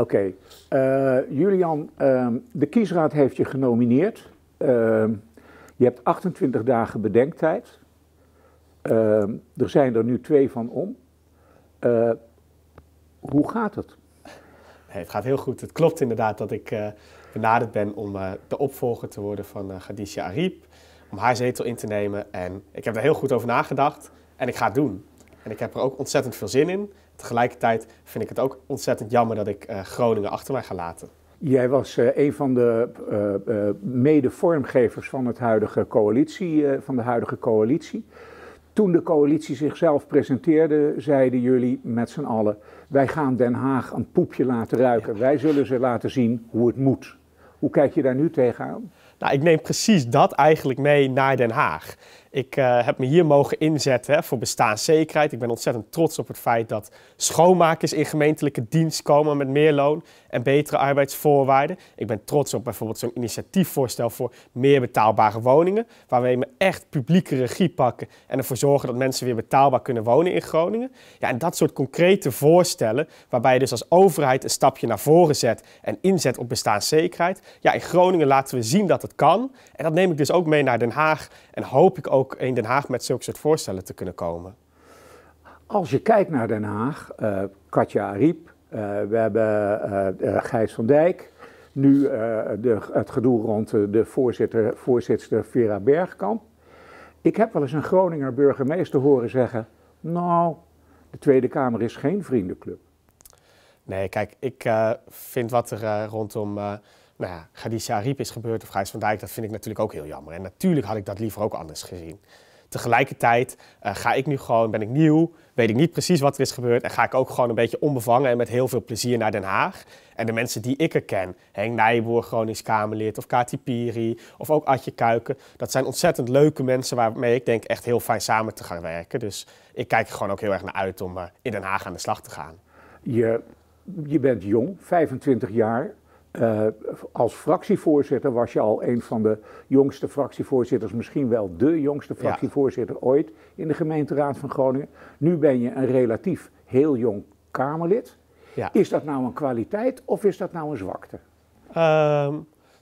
Oké, eh, Julian, ehm, de kiesraad heeft je genomineerd. Ehm, je hebt 28 dagen bedenktijd. Ehm, er zijn er nu twee van om. Eh, hoe gaat het? het gaat heel goed. Het klopt inderdaad dat ik eh, benaderd ben om de opvolger te worden van uh, Khadija Ariep. Om haar zetel in te nemen. En ik heb er heel goed over nagedacht. En ik ga het doen. En ik heb er ook ontzettend veel zin in. Tegelijkertijd vind ik het ook ontzettend jammer dat ik eh, Groningen achter mij ga laten. Jij was eh, een van de uh, mede-vormgevers van, het huidige coalitie, van de huidige coalitie. Toen de coalitie zichzelf presenteerde, zeiden jullie met z'n allen: Wij gaan Den Haag een poepje laten ruiken. Wij zullen ze laten zien hoe het moet. Hoe kijk je daar nu tegenaan? Nou, ik neem precies dat eigenlijk mee naar Den Haag. Ik eh, heb me hier mogen inzetten hè, voor bestaanszekerheid. Ik ben ontzettend trots op het feit dat schoonmakers in gemeentelijke dienst komen met meer loon en betere arbeidsvoorwaarden. Ik ben trots op bijvoorbeeld zo'n initiatiefvoorstel voor meer betaalbare woningen, waarmee we echt publieke regie pakken en ervoor zorgen dat mensen weer betaalbaar kunnen wonen in Groningen. Ja, en dat soort concrete voorstellen, waarbij je dus als overheid een stapje naar voren zet en inzet op bestaanszekerheid. Ja, in Groningen laten we zien dat het kan. En dat neem ik dus ook mee naar Den Haag en hoop ik ook ook in Den Haag met zulke soort voorstellen te kunnen komen? Als je kijkt naar Den Haag, eh, Katja Ariep, eh, we hebben uh, Gijs van Dijk, nu de, het gedoe rond de voorzitter, voorzitter Vera Bergkamp. Ik heb wel eens een Groninger burgemeester horen zeggen, nou, de Tweede Kamer is geen vriendenclub. Nee, kijk, ik vind wat er rondom nou ja, Khadija is gebeurd of Gijs van Dijk, dat vind ik natuurlijk ook heel jammer. En natuurlijk had ik dat liever ook anders gezien. Tegelijkertijd uh, ga ik nu gewoon, ben ik nieuw, weet ik niet precies wat er is gebeurd. En ga ik ook gewoon een beetje onbevangen en met heel veel plezier naar Den Haag. En de mensen die ik er ken, Henk Nijboer, Gronings Kamerlid of Kati Piri of ook Adje Kuiken. Dat zijn ontzettend leuke mensen waarmee ik denk echt heel fijn samen te gaan werken. Dus ik kijk er gewoon ook heel erg naar uit om eh, in Den Haag aan de slag te gaan. Je, je bent jong, 25 jaar. Eh, als fractievoorzitter was je al een van de jongste fractievoorzitters, misschien wel de jongste fractievoorzitter ooit in de gemeenteraad van Groningen. Nu ben je een relatief heel jong Kamerlid. Is dat nou een kwaliteit of is dat nou een zwakte? Ehm,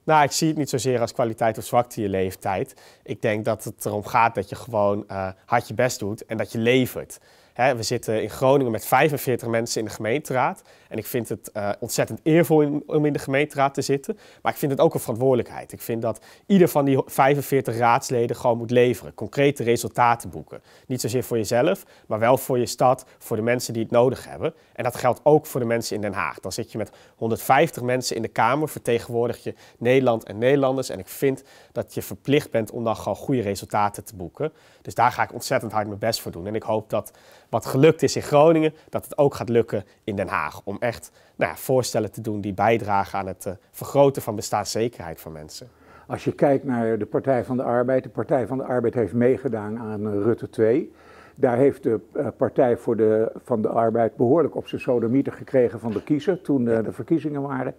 nou, ik zie het niet zozeer als kwaliteit of zwakte je leeftijd. Ik denk dat het erom gaat dat je gewoon eh, hard je best doet en dat je levert. we zitten in Groningen met 45 mensen in de gemeenteraad. En ik vind het eh, ontzettend eervol om in de gemeenteraad te zitten. Maar ik vind het ook een verantwoordelijkheid. Ik vind dat ieder van die 45 raadsleden gewoon moet leveren. Concrete resultaten boeken. Niet zozeer voor jezelf, maar wel voor je stad, voor de mensen die het nodig hebben. En dat geldt ook voor de mensen in Den Haag. Dan zit je met 150 mensen in de Kamer, vertegenwoordig je Nederland en Nederlanders. En ik vind dat je verplicht bent om dan gewoon goede resultaten te boeken. Dus daar ga ik ontzettend hard mijn best voor doen. En ik hoop dat wat gelukt is in Groningen, dat het ook gaat lukken in Den Haag. Om echt nou ja, voorstellen te doen die bijdragen aan het eh, vergroten van bestaanszekerheid van mensen. Als je kijkt naar de Partij van de Arbeid, de Partij van de Arbeid heeft meegedaan aan eh, Rutte 2. Daar heeft de eh, Partij voor de, van de Arbeid behoorlijk op zijn sodomieter gekregen van de kiezer toen de, de verkiezingen waren.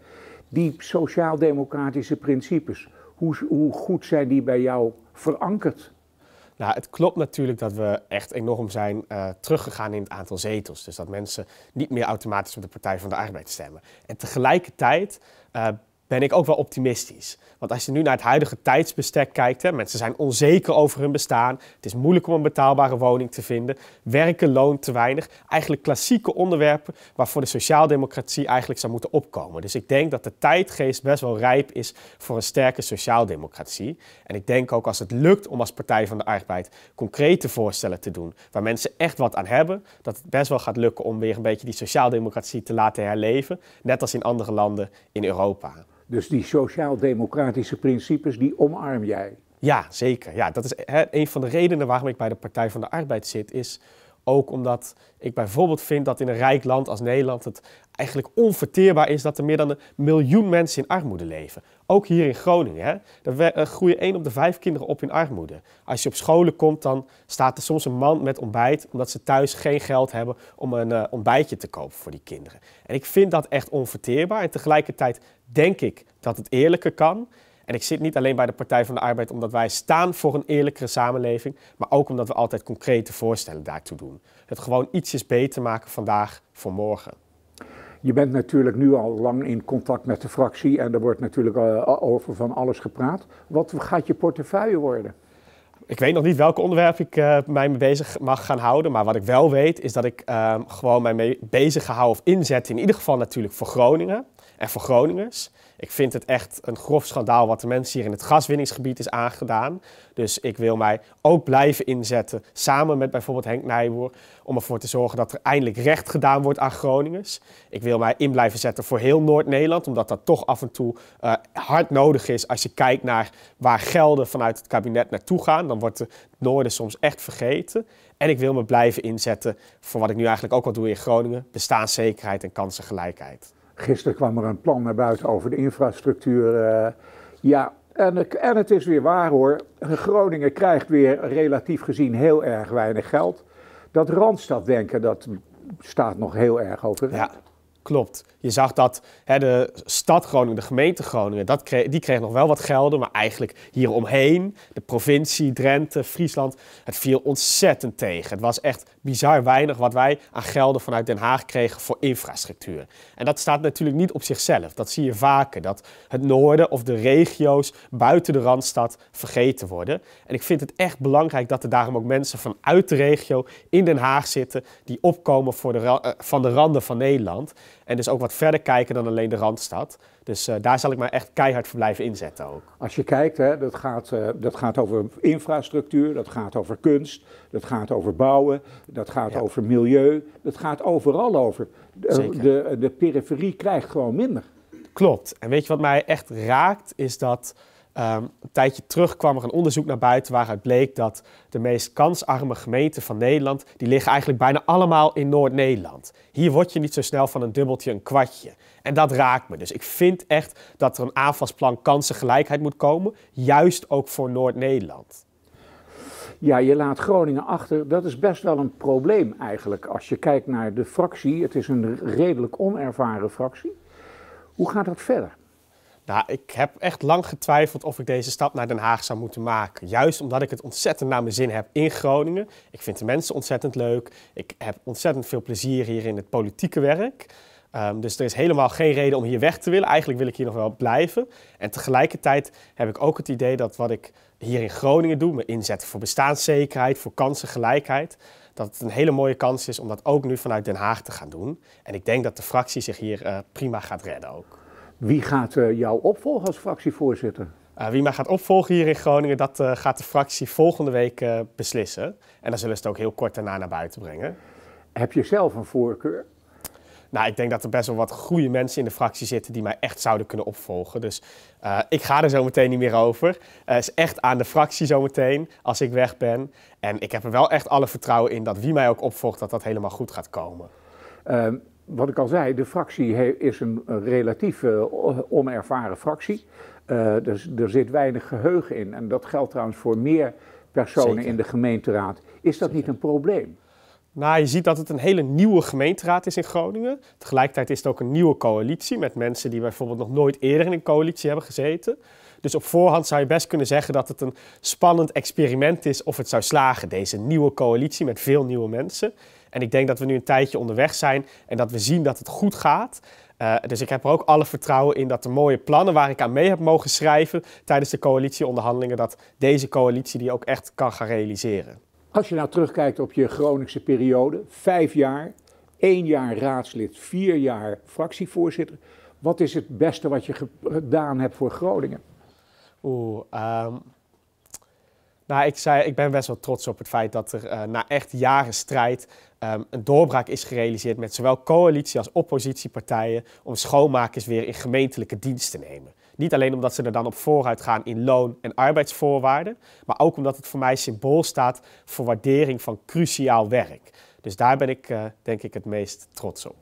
Die sociaal-democratische principes, hoe, hoe goed zijn die bij jou verankerd? Nou, het klopt natuurlijk dat we echt enorm zijn eh, teruggegaan in het aantal zetels. Dus dat mensen niet meer automatisch op de Partij van de Arbeid stemmen. En tegelijkertijd eh, ben ik ook wel optimistisch. Want als je nu naar het huidige tijdsbestek kijkt, hè, mensen zijn onzeker over hun bestaan. Het is moeilijk om een betaalbare woning te vinden. Werken loont te weinig. Eigenlijk klassieke onderwerpen waarvoor de sociaaldemocratie eigenlijk zou moeten opkomen. Dus ik denk dat de tijdgeest best wel rijp is voor een sterke sociaaldemocratie. En ik denk ook als het lukt om als Partij van de Arbeid concrete voorstellen te doen, waar mensen echt wat aan hebben, dat het best wel gaat lukken om weer een beetje die sociaaldemocratie te laten herleven. Net als in andere landen in Europa. Dus die sociaal-democratische principes, die omarm jij. Ja, zeker. Ja, dat is een van de redenen waarom ik bij de Partij van de Arbeid zit, is ook omdat ik bijvoorbeeld vind dat in een rijk land als Nederland het eigenlijk onverteerbaar is dat er meer dan een miljoen mensen in armoede leven. Ook hier in Groningen. Hè? Daar groeien één op de vijf kinderen op in armoede. Als je op scholen komt, dan staat er soms een man met ontbijt, omdat ze thuis geen geld hebben om een eh, ontbijtje te kopen voor die kinderen. En ik vind dat echt onverteerbaar. En tegelijkertijd denk ik dat het eerlijker kan. En ik zit niet alleen bij de Partij van de Arbeid omdat wij staan voor een eerlijkere samenleving, maar ook omdat we altijd concrete voorstellen daartoe doen. Het gewoon ietsjes beter maken vandaag voor morgen. Je bent natuurlijk nu al lang in contact met de fractie en er wordt natuurlijk eh, over van alles gepraat. Wat gaat je portefeuille worden? Ik weet nog niet welk onderwerp ik eh, mij mee bezig mag gaan houden. Maar wat ik wel weet is dat ik ehm, gewoon mij mee bezig hou of inzet. In ieder geval natuurlijk voor Groningen en voor Groningers. Ik vind het echt een grof schandaal wat de mensen hier in het gaswinningsgebied is aangedaan. Dus ik wil mij ook blijven inzetten, samen met bijvoorbeeld Henk Nijboer, om ervoor te zorgen dat er eindelijk recht gedaan wordt aan Groningers. Ik wil mij in blijven zetten voor heel Noord-Nederland, omdat dat toch af en toe eh, hard nodig is als je kijkt naar waar gelden vanuit het kabinet naartoe gaan. Dan wordt het noorden soms echt vergeten. En ik wil me blijven inzetten voor wat ik nu eigenlijk ook al doe in Groningen, bestaanszekerheid en kansengelijkheid. Gisteren kwam er een plan naar buiten over de infrastructuur. Eh, ja, en, en, het is weer waar hoor. Groningen krijgt weer relatief gezien heel erg weinig geld. Dat Randstaddenken, dat staat nog heel erg over. Ja, klopt. Je zag dat hè, de stad Groningen, de gemeente Groningen, dat die kreeg nog wel wat gelden. Maar eigenlijk hieromheen, de provincie, Drenthe, Friesland, het viel ontzettend tegen. Het was echt bizar weinig wat wij aan gelden vanuit Den Haag kregen voor infrastructuur. En dat staat natuurlijk niet op zichzelf. Dat zie je vaker, dat het noorden of de regio's buiten de Randstad vergeten worden. En ik vind het echt belangrijk dat er daarom ook mensen vanuit de regio in Den Haag zitten die opkomen voor de, eh, van de randen van Nederland. En dus ook wat verder kijken dan alleen de Randstad. Dus eh, daar zal ik maar echt keihard voor blijven inzetten ook. Als je kijkt, hè, dat, gaat, eh, dat gaat over infrastructuur, dat gaat over kunst, dat gaat over bouwen, dat gaat over milieu, dat gaat overal over. de, eh, de periferie krijgt gewoon minder. Klopt. En weet je wat mij echt raakt, is dat Ehm, een tijdje terug kwam er een onderzoek naar buiten waaruit bleek dat de meest kansarme gemeenten van Nederland, die liggen eigenlijk bijna allemaal in Noord-Nederland. Hier word je niet zo snel van een dubbeltje een kwartje. En dat raakt me. Dus ik vind echt dat er een aanvalsplan kansengelijkheid moet komen, juist ook voor Noord-Nederland. Ja, je laat Groningen achter. Dat is best wel een probleem eigenlijk. Als je kijkt naar de fractie, het is een redelijk onervaren fractie. Hoe gaat dat verder? Nou, ik heb echt lang getwijfeld of ik deze stap naar Den Haag zou moeten maken. Juist omdat ik het ontzettend naar mijn zin heb in Groningen. Ik vind de mensen ontzettend leuk. Ik heb ontzettend veel plezier hier in het politieke werk. Ehm, dus er is helemaal geen reden om hier weg te willen. Eigenlijk wil ik hier nog wel blijven. En tegelijkertijd heb ik ook het idee dat wat ik hier in Groningen doe, me inzetten voor bestaanszekerheid, voor kansengelijkheid, dat het een hele mooie kans is om dat ook nu vanuit Den Haag te gaan doen. En ik denk dat de fractie zich hier eh, prima gaat redden ook. Wie gaat eh, jou opvolgen als fractievoorzitter? Eh, wie mij gaat opvolgen hier in Groningen, dat eh, gaat de fractie volgende week beslissen. En dan zullen ze het ook heel kort daarna naar buiten brengen. Heb je zelf een voorkeur? Nou, ik denk dat er best wel wat goede mensen in de fractie zitten die mij echt zouden kunnen opvolgen. Dus ik ga er zo meteen niet meer over. Het is echt aan de fractie zo meteen als ik weg ben. En ik heb er wel echt alle vertrouwen in dat wie mij ook opvolgt, dat dat helemaal goed gaat komen. Ehm, wat ik al zei, de fractie is een relatief eh, onervaren fractie. Eh, dus er zit weinig geheugen in. En dat geldt trouwens voor meer personen in de gemeenteraad. Is dat niet een probleem? Nou, je ziet dat het een hele nieuwe gemeenteraad is in Groningen. Tegelijkertijd is het ook een nieuwe coalitie met mensen die bijvoorbeeld nog nooit eerder in een coalitie hebben gezeten. Dus op voorhand zou je best kunnen zeggen dat het een spannend experiment is of het zou slagen, deze nieuwe coalitie met veel nieuwe mensen. En ik denk dat we nu een tijdje onderweg zijn en dat we zien dat het goed gaat. Eh, dus ik heb er ook alle vertrouwen in dat de mooie plannen waar ik aan mee heb mogen schrijven tijdens de coalitieonderhandelingen, dat deze coalitie die ook echt kan gaan realiseren. Als je nou terugkijkt op je Groningse periode, vijf jaar, één jaar raadslid, vier jaar fractievoorzitter. Wat is het beste wat je gedaan hebt voor Groningen? Oeh, ehm, nou, ik, zei, ik ben best wel trots op het feit dat er eh, na echt jaren strijd ehm, een doorbraak is gerealiseerd met zowel coalitie als oppositiepartijen om schoonmakers weer in gemeentelijke dienst te nemen. Niet alleen omdat ze er dan op vooruit gaan in loon- en arbeidsvoorwaarden, maar ook omdat het voor mij symbool staat voor waardering van cruciaal werk. Dus daar ben ik eh, denk ik het meest trots op.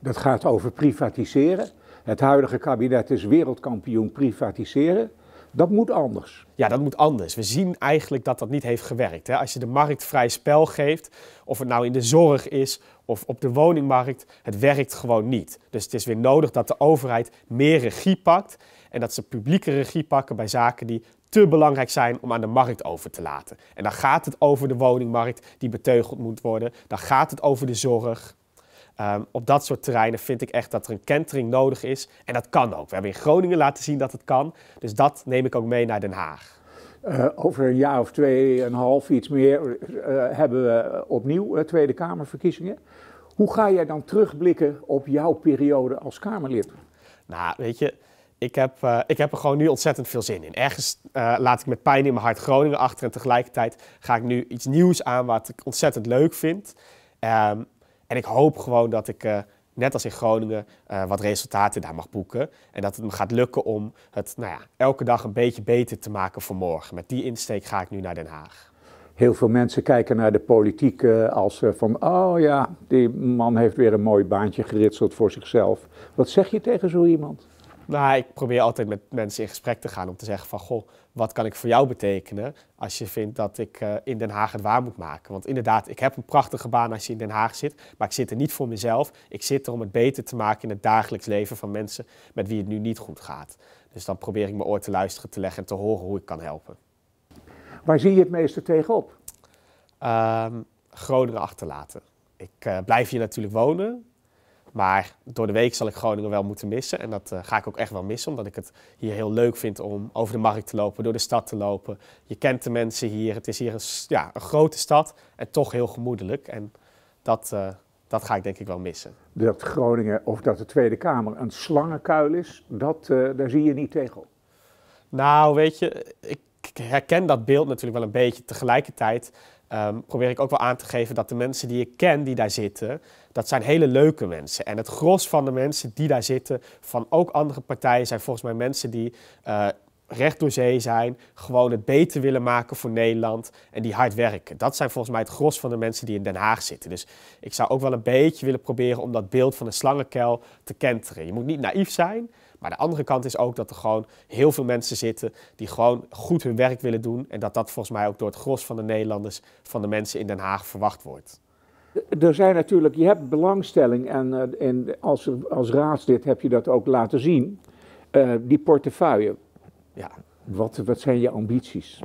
Dat gaat over privatiseren. Het huidige kabinet is wereldkampioen privatiseren. Dat moet anders. Ja, dat moet anders. We zien eigenlijk dat dat niet heeft gewerkt. Hè? Als je de markt vrij spel geeft, of het nou in de zorg is of op de woningmarkt, het werkt gewoon niet. Dus het is weer nodig dat de overheid meer regie pakt en dat ze publieke regie pakken bij zaken die te belangrijk zijn om aan de markt over te laten. En dan gaat het over de woningmarkt die beteugeld moet worden, dan gaat het over de zorg. Ehm, op dat soort terreinen vind ik echt dat er een kentering nodig is. En dat kan ook. We hebben in Groningen laten zien dat het kan. Dus dat neem ik ook mee naar Den Haag. Eh, over een jaar of twee, een half, iets meer, eh, hebben we opnieuw eh, Tweede Kamerverkiezingen. Hoe ga jij dan terugblikken op jouw periode als Kamerlid? Nou, weet je, ik heb, ik heb er gewoon nu ontzettend veel zin in. Ergens laat ik met pijn in mijn hart Groningen achter en tegelijkertijd ga ik nu iets nieuws aan wat ik ontzettend leuk vind. Ehm, en ik hoop gewoon dat ik, eh, net als in Groningen, eh, wat resultaten daar mag boeken. En dat het me gaat lukken om het nou ja, elke dag een beetje beter te maken voor morgen. Met die insteek ga ik nu naar Den Haag. Heel veel mensen kijken naar de politiek eh, als van, oh ja, die man heeft weer een mooi baantje geritseld voor zichzelf. Wat zeg je tegen zo iemand? Nou, ik probeer altijd met mensen in gesprek te gaan om te zeggen van... ...goh, wat kan ik voor jou betekenen als je vindt dat ik eh, in Den Haag het waar moet maken? Want inderdaad, ik heb een prachtige baan als je in Den Haag zit... ...maar ik zit er niet voor mezelf. Ik zit er om het beter te maken in het dagelijks leven van mensen... ...met wie het nu niet goed gaat. Dus dan probeer ik mijn oor te luisteren, te leggen en te horen hoe ik kan helpen. Waar zie je het meeste tegenop? Uh, Groningen achterlaten. Ik eh, blijf hier natuurlijk wonen, maar door de week zal ik Groningen wel moeten missen. En dat eh, ga ik ook echt wel missen, omdat ik het hier heel leuk vind om over de markt te lopen, door de stad te lopen. Je kent de mensen hier. Het is hier een, ja, een grote stad en toch heel gemoedelijk. En dat, eh, dat ga ik denk ik wel missen. Dat Groningen of dat de Tweede Kamer een slangenkuil is, dat, eh, daar zie je niet tegen Nou, weet je, ik herken dat beeld natuurlijk wel een beetje. Tegelijkertijd Ehm, probeer ik ook wel aan te geven dat de mensen die ik ken die daar zitten, dat zijn hele leuke mensen. En het gros van de mensen die daar zitten, van ook andere partijen, zijn volgens mij mensen die eh, recht door zee zijn, gewoon het beter willen maken voor Nederland en die hard werken. Dat zijn volgens mij het gros van de mensen die in Den Haag zitten. Dus ik zou ook wel een beetje willen proberen om dat beeld van een slangenkel te kenteren. Je moet niet naïef zijn, maar de andere kant is ook dat er gewoon heel veel mensen zitten die gewoon goed hun werk willen doen en dat dat volgens mij ook door het gros van de Nederlanders, van de mensen in Den Haag verwacht wordt. Er zijn natuurlijk, je hebt belangstelling en, eh, en als, als raadslid heb je dat ook laten zien. Eh, die portefeuille. Ja. Wat, wat zijn je ambities?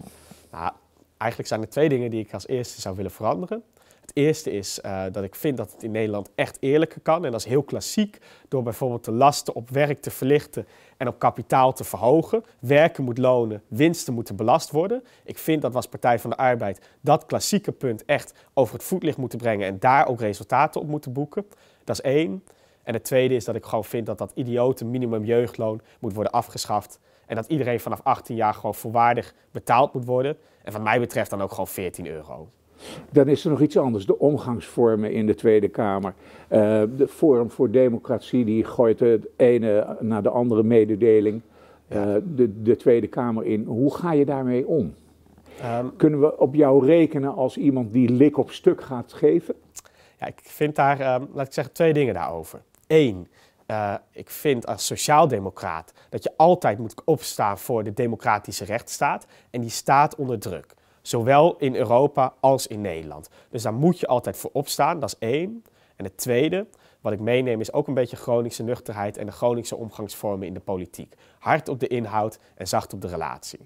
Nou, eigenlijk zijn er twee dingen die ik als eerste zou willen veranderen. Het eerste is eh, dat ik vind dat het in Nederland echt eerlijker kan. En dat is heel klassiek door bijvoorbeeld de lasten op werk te verlichten en op kapitaal te verhogen. Werken moet lonen, winsten moeten belast worden. Ik vind dat we als Partij van de Arbeid dat klassieke punt echt over het voetlicht moeten brengen en daar ook resultaten op moeten boeken. Dat is één. En het tweede is dat ik gewoon vind dat dat idiote minimum jeugdloon moet worden afgeschaft. En dat iedereen vanaf 18 jaar gewoon volwaardig betaald moet worden. En wat mij betreft dan ook gewoon 14 euro. Dan is er nog iets anders. De omgangsvormen in de Tweede Kamer. Eh, de Forum voor Democratie die gooit het ene naar de andere mededeling eh, de, de Tweede Kamer in. Hoe ga je daarmee om? Ehm. Kunnen we op jou rekenen als iemand die lik op stuk gaat geven? Ja, ik vind daar, ehm, laat ik zeggen, twee dingen daarover. Eén, eh, ik vind als sociaaldemocraat dat je altijd moet opstaan voor de democratische rechtsstaat. En die staat onder druk. Zowel in Europa als in Nederland. Dus daar moet je altijd voor opstaan, dat is één. En het tweede, wat ik meeneem, is ook een beetje Groningse nuchterheid en de Groningse omgangsvormen in de politiek. Hard op de inhoud en zacht op de relatie.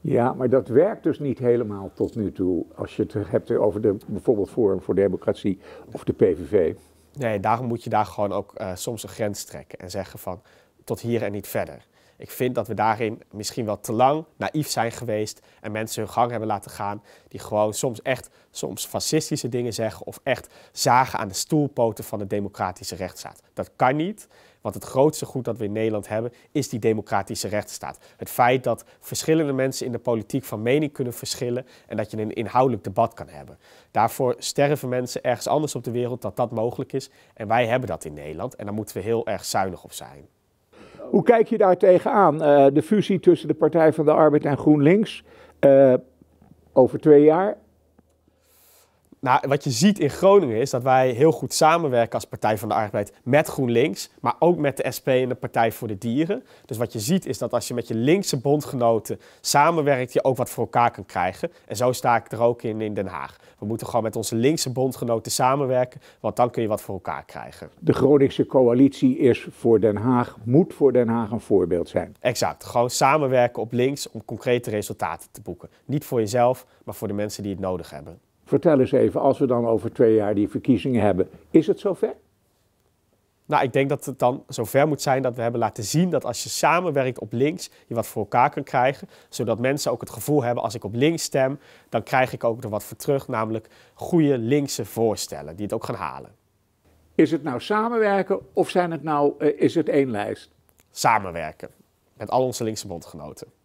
Ja, maar dat werkt dus niet helemaal tot nu toe. Als je het hebt over de, bijvoorbeeld Forum voor Democratie of de PVV. Nee, daarom moet je daar gewoon ook eh, soms een grens trekken en zeggen van tot hier en niet verder. Ik vind dat we daarin misschien wel te lang naïef zijn geweest en mensen hun gang hebben laten gaan die gewoon soms echt soms fascistische dingen zeggen of echt zagen aan de stoelpoten van de democratische rechtsstaat. Dat kan niet. Want het grootste goed dat we in Nederland hebben is die democratische rechtsstaat. Het feit dat verschillende mensen in de politiek van mening kunnen verschillen en dat je een inhoudelijk debat kan hebben. Daarvoor sterven mensen ergens anders op de wereld dat dat mogelijk is. En wij hebben dat in Nederland en daar moeten we heel erg zuinig op zijn. Hoe kijk je daar tegenaan? Uh, de fusie tussen de Partij van de Arbeid en GroenLinks eh, over twee jaar nou, wat je ziet in Groningen is dat wij heel goed samenwerken als Partij van de Arbeid met GroenLinks, maar ook met de SP en de Partij voor de Dieren. Dus wat je ziet is dat als je met je linkse bondgenoten samenwerkt, je ook wat voor elkaar kan krijgen. En zo sta ik er ook in in Den Haag. We moeten gewoon met onze linkse bondgenoten samenwerken, want dan kun je wat voor elkaar krijgen. De Groningse coalitie is voor Den Haag, moet voor Den Haag een voorbeeld zijn. Exact. Gewoon samenwerken op links om concrete resultaten te boeken. Niet voor jezelf, maar voor de mensen die het nodig hebben. Vertel eens even, als we dan over twee jaar die verkiezingen hebben, is het zover? Nou, ik denk dat het dan zover moet zijn dat we hebben laten zien dat als je samenwerkt op links, je wat voor elkaar kan krijgen. Zodat mensen ook het gevoel hebben, als ik op links stem, dan krijg ik ook er wat voor terug. Namelijk goede linkse voorstellen die het ook gaan halen. Is het nou samenwerken of zijn het nou, eh, is het één lijst? Samenwerken met al onze linkse bondgenoten.